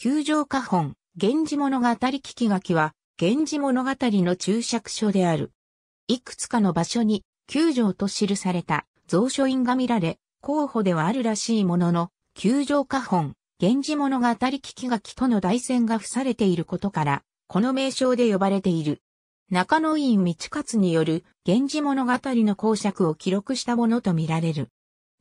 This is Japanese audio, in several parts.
球場花本、源氏物語聞き書きは、源氏物語の注釈書である。いくつかの場所に、球場と記された蔵書印が見られ、候補ではあるらしいものの、球場花本、源氏物語聞き書きとの代戦が付されていることから、この名称で呼ばれている。中野院道勝による、源氏物語の公爵を記録したものとみられる。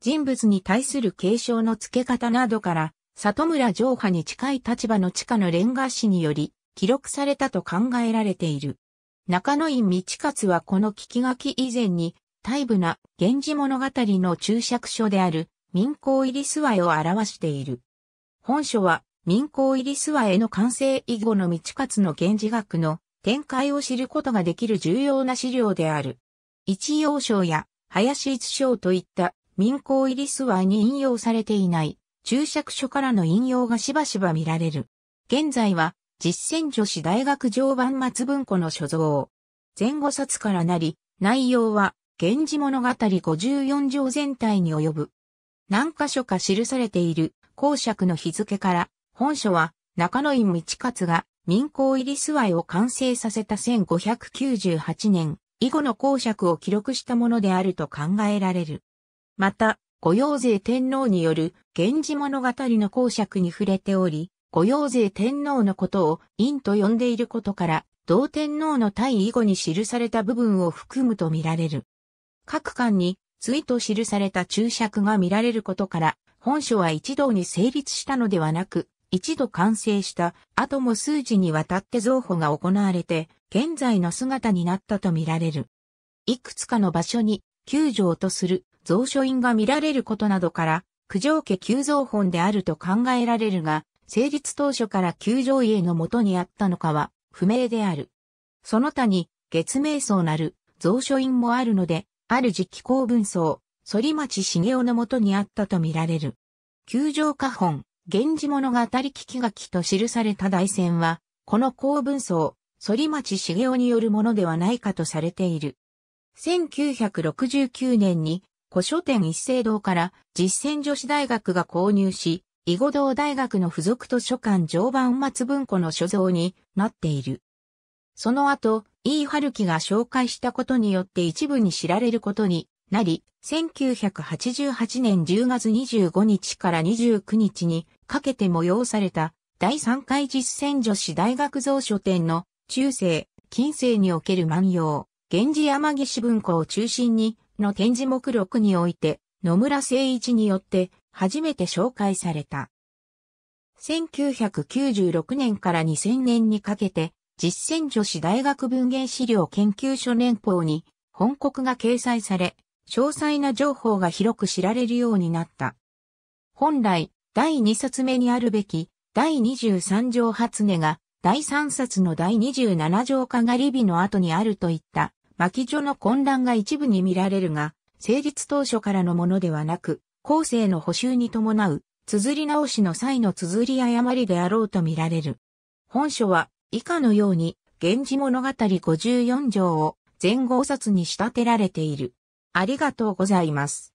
人物に対する継承の付け方などから、里村上派に近い立場の地下のレンガにより、記録されたと考えられている。中野院道勝はこの聞き書き以前に、大部な源氏物語の注釈書である民工入り諏訪絵を表している。本書は民工入り諏訪絵の完成以後の道勝の源氏学の展開を知ることができる重要な資料である。一葉章や林一章といった民工入り諏訪に引用されていない注釈書からの引用がしばしば見られる。現在は、実践女子大学常磐松文庫の所蔵。前後冊からなり、内容は、源氏物語54条全体に及ぶ。何箇所か記されている、公爵の日付から、本書は、中野院道勝が、民工入り諏訪を完成させた1598年、以後の公爵を記録したものであると考えられる。また、御用税天皇による源氏物語の公爵に触れており、御用税天皇のことを陰と呼んでいることから、同天皇の退位後に記された部分を含むとみられる。各巻に、次と記された注釈が見られることから、本書は一堂に成立したのではなく、一度完成した後も数字にわたって造法が行われて、現在の姿になったとみられる。いくつかの場所に、九条とする蔵書印が見られることなどから、九条家九造本であると考えられるが、成立当初から九条家のもとにあったのかは不明である。その他に、月明層なる蔵書院もあるので、ある時期公文層、反町茂雄のもとにあったとみられる。九条家本、源氏物語聞き書きと記された大戦は、この公文層、反町茂雄によるものではないかとされている。1969年に古書店一斉堂から実践女子大学が購入し、囲碁堂大学の付属図書館常磐松文庫の所蔵になっている。その後、E. 春樹が紹介したことによって一部に知られることになり、1988年10月25日から29日にかけて催された第3回実践女子大学蔵書店の中世、近世における万葉、源氏山岸文庫を中心にの展示目録において野村誠一によって初めて紹介された。1996年から2000年にかけて実践女子大学文芸資料研究所年報に本国が掲載され、詳細な情報が広く知られるようになった。本来、第2冊目にあるべき、第23条初音が、第3冊の第27条かがり日の後にあるといった、巻き所の混乱が一部に見られるが、成立当初からのものではなく、後世の補修に伴う、綴り直しの際の綴り誤りであろうと見られる。本書は、以下のように、源氏物語54条を前後冊に仕立てられている。ありがとうございます。